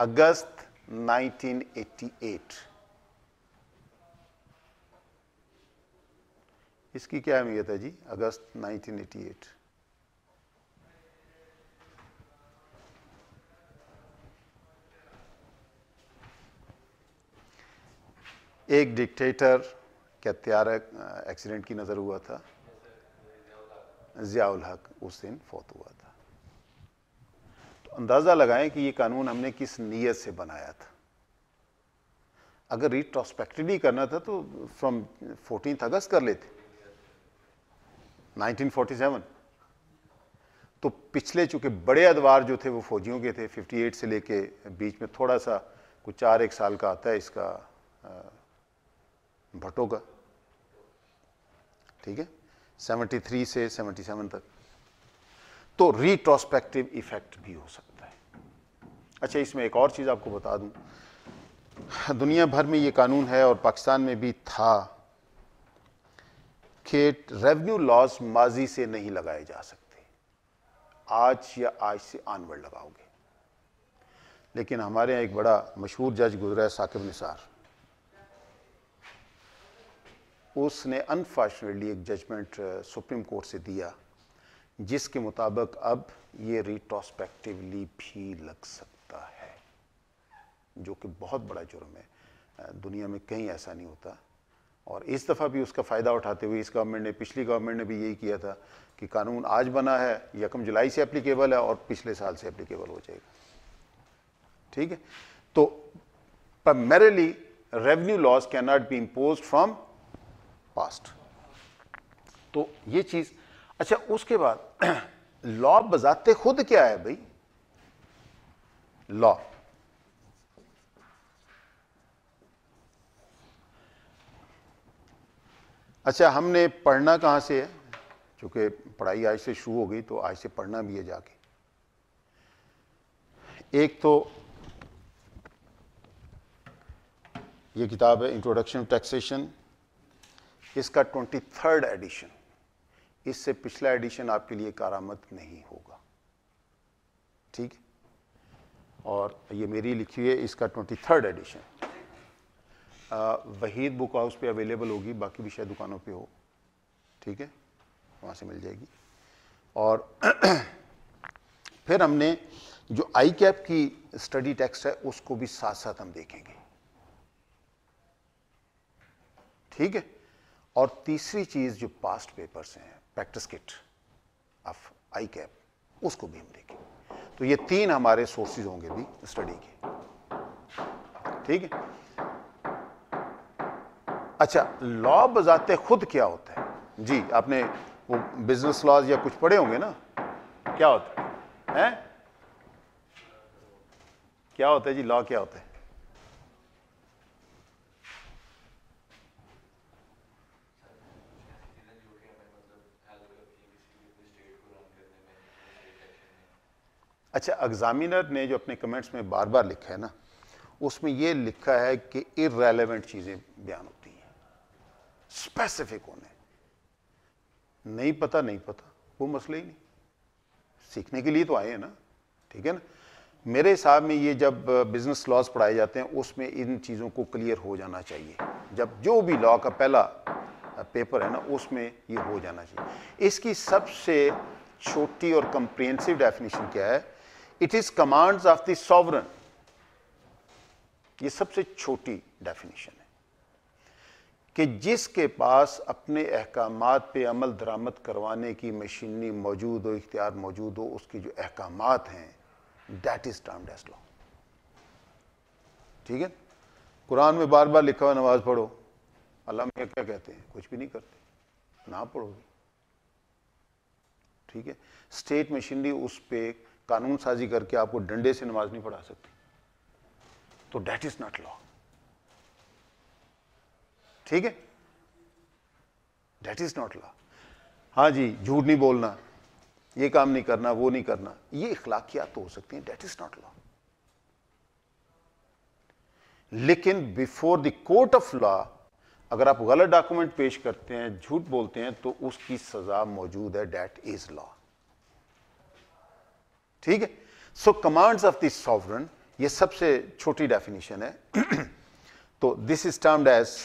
Speaker 1: August 1988 इसकी क्या अहमियत है जी अगस्त 1988 एक डिक्टेटर क्या त्यार एक्सीडेंट की नज़र हुआ था ज़ियाउल हक उस दिन फौत हुआ था तो अंदाज़ा लगाएं कि ये कानून हमने किस नीयत से बनाया था अगर रिट्रोस्पेक्टिवली करना था तो फ्रॉम फोर्टीन अगस्त कर लेते 1947 तो पिछले चूंकि बड़े अदवार जो थे वो फौजियों के थे 58 से लेके बीच में थोड़ा सा कुछ चार एक साल का आता है इसका भट्टो का ठीक है 73 से 77 तक तो रिट्रोस्पेक्टिव इफेक्ट भी हो सकता है अच्छा इसमें एक और चीज़ आपको बता दूं दुनिया भर में ये कानून है और पाकिस्तान में भी था कि रेवेन्यू लॉस माजी से नहीं लगाए जा सकते आज या आज से आनवर्ड लगाओगे लेकिन हमारे यहाँ एक बड़ा मशहूर जज गुजरा है साकिब निसार उसने अनफॉर्चुनेटली एक जजमेंट सुप्रीम कोर्ट से दिया जिसके मुताबिक अब ये रिट्रोस्पेक्टिवली भी लग सकता है जो कि बहुत बड़ा जुर्म है uh, दुनिया में कहीं ऐसा नहीं होता और इस दफ़ा भी उसका फ़ायदा उठाते हुए इस गवर्नमेंट ने पिछली गवर्नमेंट ने भी यही किया था कि कानून आज बना है यकम जुलाई से एप्लीकेबल है और पिछले साल से एप्लीकेबल हो जाएगा ठीक है तो primarily laws can not be impose from past तो ये चीज अच्छा उसके बाद लॉ बजाते खुद क्या है भाई लॉ अच्छा हमने पढ़ना कहां से है क्योंकि पढ़ाई आज से शुरू हो गई तो आज से पढ़ना भी है जाके एक तो ये किताब है इंट्रोडक्शन टैक्सेशन इसका ट्वेंटी थर्ड एडिशन इससे पिछला एडिशन आपके लिए कारामत नहीं होगा ठीक और ये मेरी लिखी है इसका twenty third edition Waheed book house पे अवेलेबल होगी बाकी भी शायद दुकानों पे हो ठीक है वहाँ से मिल जाएगी और फिर हमने जो आई कैप की स्टडी टेक्स्ट है उसको भी साथ साथ हम देखेंगे ठीक है और तीसरी चीज जो पास्ट पेपर हैं practice kit of ICAP उसको भी हम देखें तो ये तीन हमारे सोर्सेज होंगे भी स्टडी के ठीक है अच्छा लॉ बजाते खुद क्या होता है जी आपने वो बिजनेस लॉज या कुछ पढ़े होंगे ना क्या होता है, है? क्या होता है जी लॉ क्या होता है अच्छा एग्ज़ामिनर ने जो अपने कमेंट्स में बार बार लिखा है ना उसमें ये लिखा है कि इरेलीवेंट चीज़ें बयान होती हैं स्पेसिफिक होने नहीं पता नहीं पता वो मसला ही नहीं सीखने के लिए तो आए हैं ना ठीक है ना मेरे हिसाब में ये जब बिज़नेस लॉज पढ़ाए जाते हैं उसमें इन चीज़ों को क्लियर हो जाना चाहिए जब जो भी लॉ का पहला पेपर है ना उसमें ये हो जाना चाहिए इसकी सबसे छोटी और कंप्रेंसिव डेफिनेशन क्या है it is commands of the sovereign ये सबसे छोटी डेफिनेशन है कि जिसके पास अपने अहकाम पे अमल दरामद करवाने की मशीनरी मौजूद हो इख्तियार मौजूद हो उसके जो अहकाम हैं that is termed as law ठीक है कुरान में बार बार लिखा हुआ नमाज पढ़ो अल्लाह में क्या कहते हैं कुछ भी नहीं करते ना पढ़ोगे ठीक है स्टेट मशीनरी उस पर कानून साजी करके आपको डंडे से नमाज नहीं पढ़ा सकती तो डैट इज नॉट लॉ ठीक है डैट इज नॉट लॉ हाँ जी झूठ नहीं बोलना ये काम नहीं करना वो नहीं करना ये इखलाकियात तो हो सकती हैं डेट इज नॉट लॉ लेकिन before the court of law अगर आप गलत डॉक्यूमेंट पेश करते हैं झूठ बोलते हैं तो उसकी सजा मौजूद है डेट इज लॉ ठीक है so commands of this sovereign ये सबसे छोटी डेफिनेशन है तो this is termed as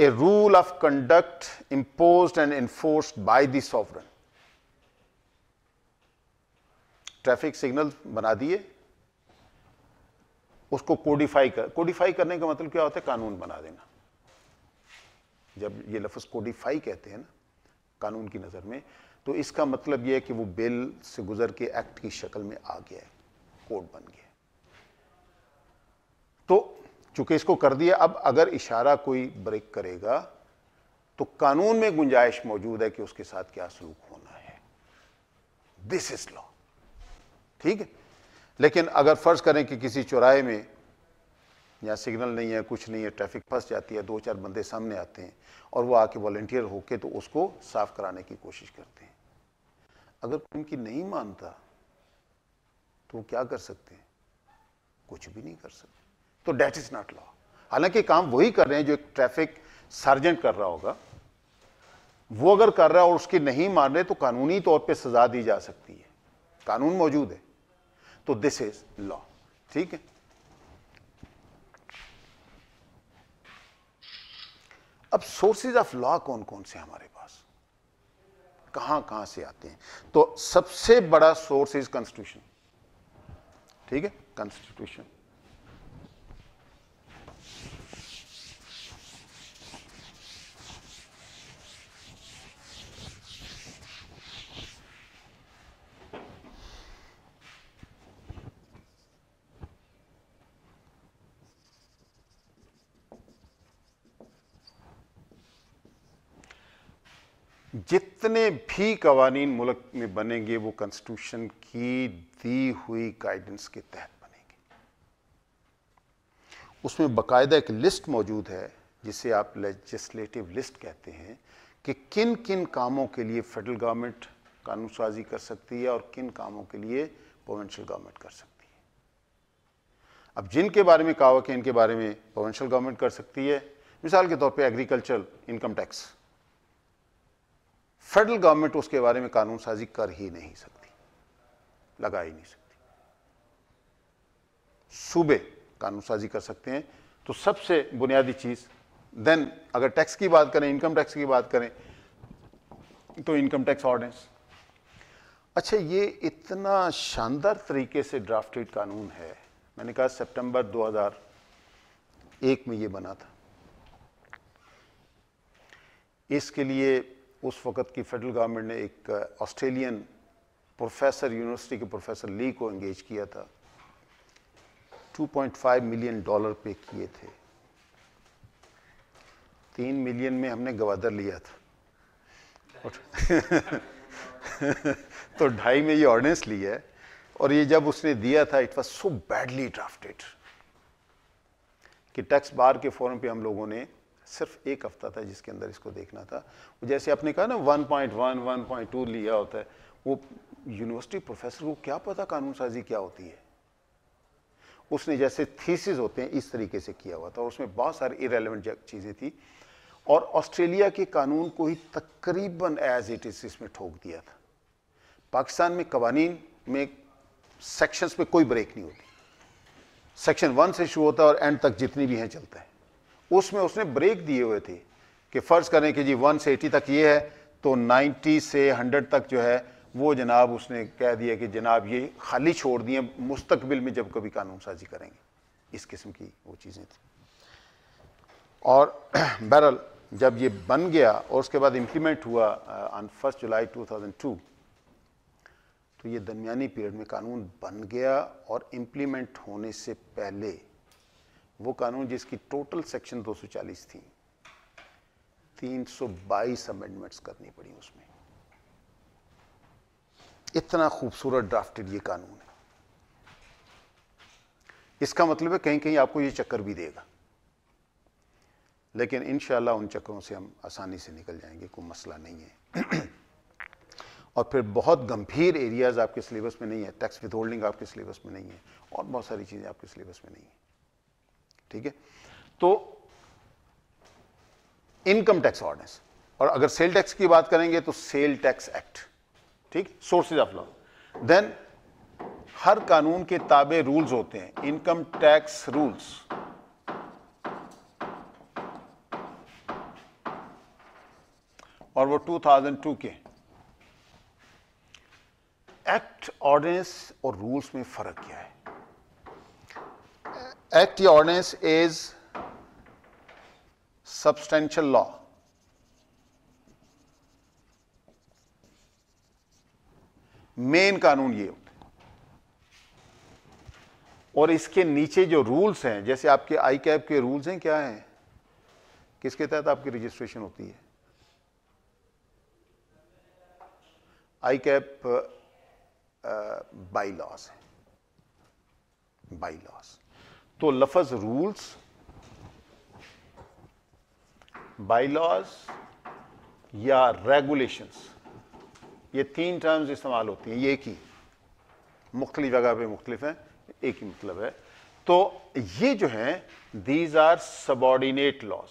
Speaker 1: a rule of conduct impose and enforce by the sovereign traffic signal बना दिए उसको कोडिफाई कर कोडिफाई करने का मतलब क्या होता है कानून बना देना जब ये लफ्ज कोडिफाई कहते हैं ना कानून की नजर में तो इसका मतलब यह है कि वो बिल से गुजर के एक्ट की शक्ल में आ गया है कोड बन गया तो चूंकि इसको कर दिया अब अगर इशारा कोई ब्रेक करेगा तो कानून में गुंजाइश मौजूद है कि उसके साथ क्या सलूक होना है दिस इज लॉ ठीक है लेकिन अगर फर्ज करें कि किसी चौराहे में जहाँ सिग्नल नहीं है कुछ नहीं है ट्रैफिक फंस जाती है दो चार बंदे सामने आते हैं और वो आके वॉल्टियर होके तो उसको साफ कराने की कोशिश करते हैं अगर कोई उनकी नहीं मानता तो वो क्या कर सकते हैं कुछ भी नहीं कर सकते तो डेट इज नॉट लॉ हालांकि काम वही कर रहे हैं जो एक ट्रैफिक सर्जेंट कर रहा होगा वो अगर कर रहा है और उसकी नहीं मान रहे तो कानूनी तौर पर सजा दी जा सकती है कानून मौजूद है तो दिस इज लॉ ठीक है अब सोर्सेज ऑफ लॉ कौन कौन से हमारे पास कहां कहां से आते हैं तो सबसे बड़ा सोर्स इज कॉन्स्टिट्यूशन ठीक है कॉन्स्टिट्यूशन भी कवानीन मुल्क में बनेंगे वो कॉन्स्टिट्यूशन की दी हुई गाइडेंस के तहत बनेंगे उसमें बाकायदा एक लिस्ट मौजूद है जिसे आप लेजिस्लेटिव लिस्ट कहते हैं कि किन किन कामों के लिए फेडरल गवर्नमेंट कानून साजी कर सकती है और किन कामों के लिए प्रोवेंशियल गवर्नमेंट कर सकती है अब जिनके बारे में कहा कि इनके बारे में प्रोवेंशियल गवर्नमेंट कर सकती है मिसाल के तौर पे agriculture income tax federal government उसके बारे में कानून साजी कर ही नहीं सकती लगा ही नहीं सकती सूबे कानून साजी कर सकते हैं तो सबसे बुनियादी चीज देन अगर टैक्स की बात करें इनकम टैक्स की बात करें तो इनकम टैक्स ऑर्डेंस अच्छा ये इतना शानदार तरीके से ड्राफ्टेड कानून है मैंने कहा सितंबर 2001 में ये बना था इसके लिए उस वक़्त की फेडरल गवर्नमेंट ने एक ऑस्ट्रेलियन प्रोफेसर यूनिवर्सिटी के प्रोफेसर ली को एंगेज किया था 2.5 मिलियन डॉलर पे किए थे तीन मिलियन में हमने गवादर लिया था तो ढाई में ये ऑर्डिनेंस लिया है और ये जब उसने दिया था it was so badly drafted कि टैक्स बार के फोरम पे हम लोगों ने सिर्फ एक हफ्ता था जिसके अंदर इसको देखना था जैसे आपने कहा ना 1.1 1.2 लिया होता है वो यूनिवर्सिटी प्रोफेसर को क्या पता कानून साजी क्या होती है उसने जैसे थीसिस होते हैं इस तरीके से किया हुआ था और उसमें बहुत सारी इरेलीवेंट चीज़ें थी और ऑस्ट्रेलिया के कानून को ही तकरीबन एज इट इज इसमें ठोक दिया था पाकिस्तान में कवानीन में सेक्शंस में कोई ब्रेक नहीं होती सेक्शन वन से शुरू होता है और एंड तक जितनी भी हैं चलता है उसमें उसने ब्रेक दिए हुए थे कि फ़र्ज़ करें कि जी एटी तक ये है तो नाइन्टी से हंड्रेड तक जो है वो जनाब उसने कह दिया कि जनाब ये खाली छोड़ दिए मुस्तबिल में जब कभी कानून साजी करेंगे इस किस्म की वो चीज़ें थी और बहरल जब ये बन गया और उसके बाद इम्प्लीमेंट हुआ ऑन फर्स्ट जुलाई 2002 तो ये दरमिया पीरियड में कानून बन गया और इम्प्लीमेंट होने से पहले वो कानून जिसकी टोटल सेक्शन 240 थी 322 अमेंडमेंट्स करनी पड़ी उसमें इतना खूबसूरत ड्राफ्टेड ये कानून है इसका मतलब है कहीं कहीं आपको ये चक्कर भी देगा लेकिन इन उन चक्करों से हम आसानी से निकल जाएंगे कोई मसला नहीं है और फिर बहुत गंभीर एरियाज़ आपके सिलेबस में नहीं है टैक्स विथ होल्डिंग आपके सिलेबस में नहीं है और बहुत सारी चीज़ें आपके सिलेबस में नहीं है ठीक है तो इनकम टैक्स ऑर्डिनेंस और अगर सेल टैक्स की बात करेंगे तो सेल टैक्स एक्ट ठीक सोर्सेज ऑफ लॉ देन हर कानून के ताबे रूल्स होते हैं इनकम टैक्स रूल्स और वो 2002 के एक्ट ऑर्डिनेंस और रूल्स में फर्क क्या है एक्ट या ordinance is substantial law main कानून ये और इसके नीचे जो रूल्स हैं जैसे आपके आई कैब के रूल्स हैं क्या हैं किसके तहत आपकी रजिस्ट्रेशन होती है आई कैप बाई लॉस है बाई लॉस तो लफज रूल्स बाईलॉज या रेगुलेशंस ये तीन टर्म्स इस्तेमाल होती हैं ये एक ही मुख्तलि जगह पे मुख्तलिफ हैं एक ही मतलब है तो ये जो है these are subordinate laws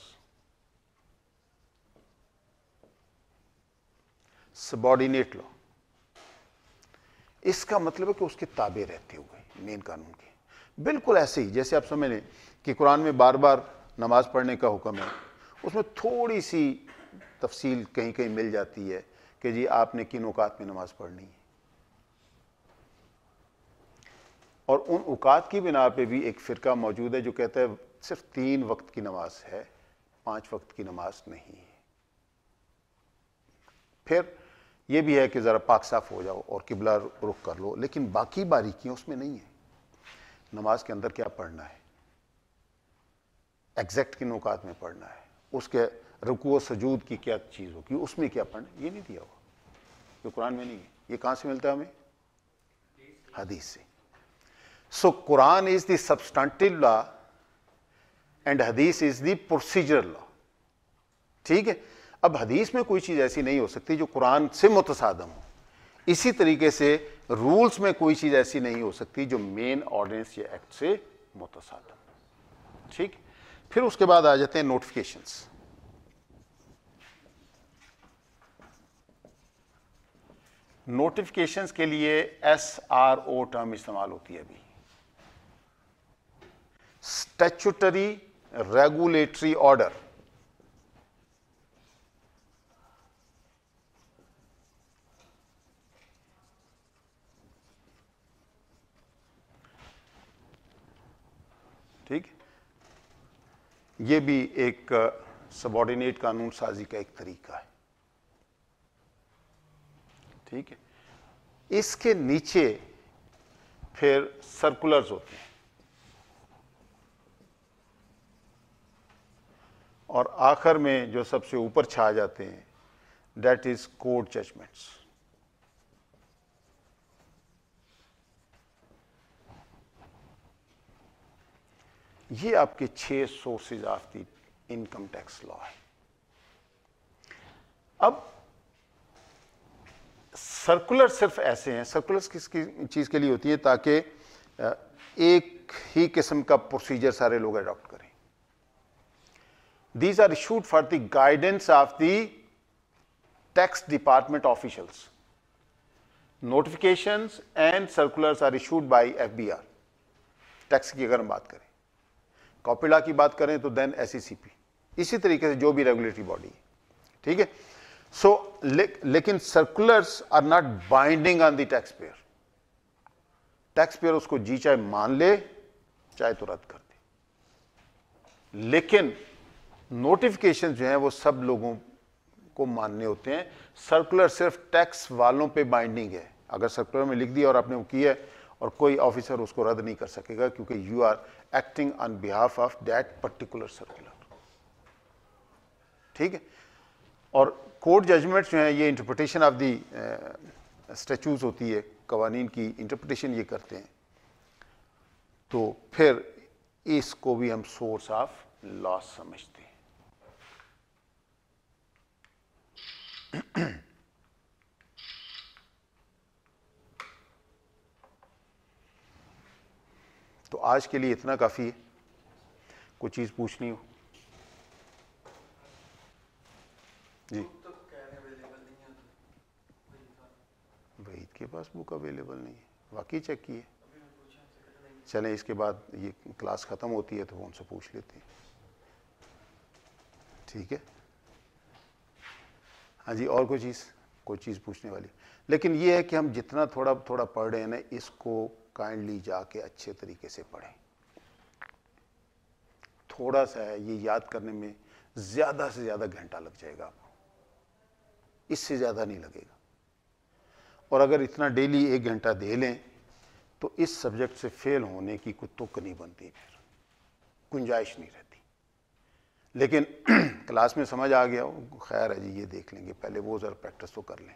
Speaker 1: subordinate law इसका मतलब है कि उसके ताबे रहते हुए मेन कानून के बिल्कुल ऐसे ही जैसे आप समझ लें कि कुरान में बार बार नमाज पढ़ने का हुक्म है उसमें थोड़ी सी तफसील कहीं कहीं मिल जाती है कि जी आपने किन औकात में नमाज पढ़नी है और उन औकात की बिना पे भी एक फ़िरका मौजूद है जो कहता है सिर्फ तीन वक्त की नमाज है पांच वक्त की नमाज नहीं है फिर ये भी है कि ज़रा पाक साफ हो जाओ और किबला रुख कर लो लेकिन बाकी बारीकियाँ उसमें नहीं है नमाज के अंदर क्या पढ़ना है एग्जैक्ट की नौकात में पढ़ना है उसके रुकू सजूद की क्या चीज़ होगी उसमें क्या पढ़ना ये नहीं दिया हुआ ये कुरान में नहीं है ये कहाँ से मिलता है हमें हदीस से so Quran is the substantive law and Hadith is the procedure law ठीक है अब हदीस में कोई चीज़ ऐसी नहीं हो सकती जो कुरान से मुतसादम हो इसी तरीके से रूल्स में कोई चीज़ ऐसी नहीं हो सकती जो मेन ऑर्डिनेंस या एक्ट से मुतसाद ठीक फिर उसके बाद आ जाते हैं नोटिफिकेशंस नोटिफिकेशंस के लिए एस आर ओ टर्म इस्तेमाल होती है अभी स्टेचुटरी रेगुलेटरी ऑर्डर ठीक ये भी एक सबॉर्डिनेट कानून साजी का एक तरीका है ठीक है इसके नीचे फिर सर्कुलर्स होते हैं और आखिर में जो सबसे ऊपर छा जाते हैं डेट इज कोर्ट जजमेंट्स ये आपके छह sources of the income tax law है अब सर्कुलर सिर्फ ऐसे हैं सर्कुलर किस चीज के लिए होती है ताकि एक ही किस्म का प्रोसीजर सारे लोग एडॉप्ट करें these are issued for the guidance of the tax department officials notifications and circulars are issued by FBR tax की अगर हम बात करें कॉपीला की बात करें तो देन एस e इसी तरीके से जो भी रेगुलेटरी बॉडी है ठीक है सो लेकिन circulars are not binding on the taxpayer taxpayer उसको जी चाहे मान ले चाहे तो रद्द कर दे लेकिन नोटिफिकेशन जो है वो सब लोगों को मानने होते हैं सर्कुलर सिर्फ टैक्स वालों पे बाइंडिंग है अगर सर्कुलर में लिख दिया और आपने वो किया और कोई ऑफिसर उसको रद्द नहीं कर सकेगा क्योंकि you are acting on behalf of that particular circular ठीक है और कोर्ट जजमेंट जो है ये इंटरप्रटेशन ऑफ दी स्टेचूज होती है कवानीन की इंटरप्रटेशन ये करते हैं तो फिर इसको भी हम सोर्स ऑफ लॉस समझते हैं तो आज के लिए इतना काफ़ी है कोई चीज़ पूछनी हो जी वहीद के पास बुक अवेलेबल नहीं है वाकई चेक किए चले इसके बाद ये क्लास ख़त्म होती है तो वो उनसे पूछ लेते हैं ठीक है हाँ जी और कोई चीज़ कोई चीज़ पूछने वाली लेकिन ये है कि हम जितना थोड़ा थोड़ा पढ़ रहे हैं ना इसको काइंडली जाके अच्छे तरीके से पढ़ें थोड़ा सा है ये याद करने में ज़्यादा से ज़्यादा घंटा लग जाएगा आपको इससे ज़्यादा नहीं लगेगा और अगर इतना डेली एक घंटा दे लें तो इस सब्जेक्ट से फेल होने की कोई तुक नहीं बनती फिर गुंजाइश नहीं रहती लेकिन क्लास में समझ आ गया हो खैर है जी ये देख लेंगे पहले वो ज़रा प्रैक्टिस तो कर लें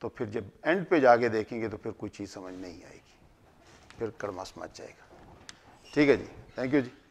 Speaker 1: तो फिर जब एंड पे जाके देखेंगे तो फिर कोई चीज़ समझ नहीं आएगी फिर कड़मास मच जाएगा ठीक है जी थैंक यू जी